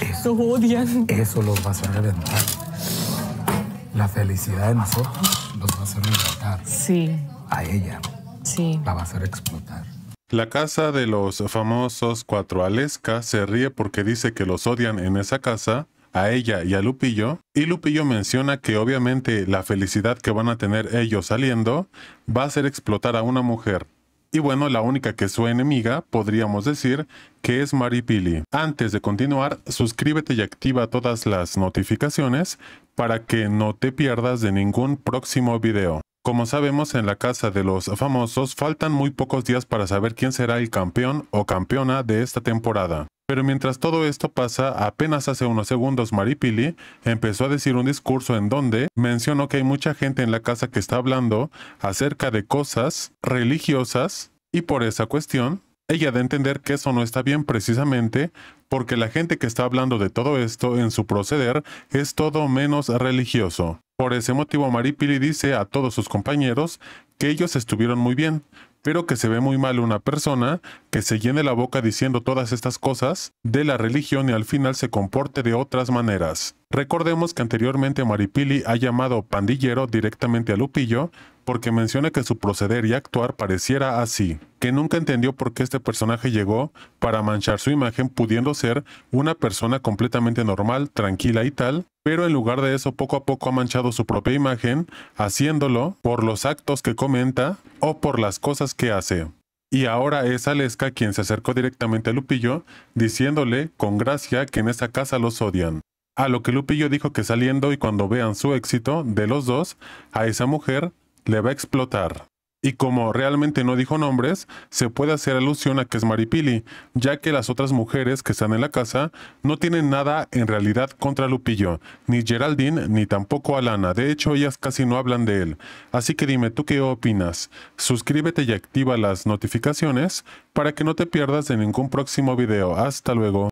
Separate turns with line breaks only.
Eso, odian. Eso los va a hacer reventar. La felicidad de nosotros los va a hacer reventar. Sí. A ella. Sí. La va a hacer explotar. La casa de los famosos cuatro Aleska se ríe porque dice que los odian en esa casa a ella y a Lupillo, y Lupillo menciona que obviamente la felicidad que van a tener ellos saliendo va a ser explotar a una mujer, y bueno, la única que es su enemiga, podríamos decir, que es Pili. Antes de continuar, suscríbete y activa todas las notificaciones para que no te pierdas de ningún próximo video. Como sabemos, en la casa de los famosos faltan muy pocos días para saber quién será el campeón o campeona de esta temporada. Pero mientras todo esto pasa, apenas hace unos segundos Maripili empezó a decir un discurso en donde mencionó que hay mucha gente en la casa que está hablando acerca de cosas religiosas y por esa cuestión, ella de entender que eso no está bien precisamente porque la gente que está hablando de todo esto en su proceder es todo menos religioso. Por ese motivo, Maripili dice a todos sus compañeros que ellos estuvieron muy bien, pero que se ve muy mal una persona que se llene la boca diciendo todas estas cosas de la religión y al final se comporte de otras maneras. Recordemos que anteriormente Maripili ha llamado pandillero directamente a Lupillo porque menciona que su proceder y actuar pareciera así, que nunca entendió por qué este personaje llegó para manchar su imagen pudiendo ser una persona completamente normal, tranquila y tal, pero en lugar de eso poco a poco ha manchado su propia imagen, haciéndolo por los actos que comenta o por las cosas que hace. Y ahora es Aleska quien se acercó directamente a Lupillo, diciéndole con gracia que en esa casa los odian. A lo que Lupillo dijo que saliendo y cuando vean su éxito de los dos, a esa mujer le va a explotar y como realmente no dijo nombres, se puede hacer alusión a que es Maripili, ya que las otras mujeres que están en la casa no tienen nada en realidad contra Lupillo, ni Geraldine, ni tampoco Alana, de hecho ellas casi no hablan de él. Así que dime tú qué opinas, suscríbete y activa las notificaciones para que no te pierdas de ningún próximo video. Hasta luego.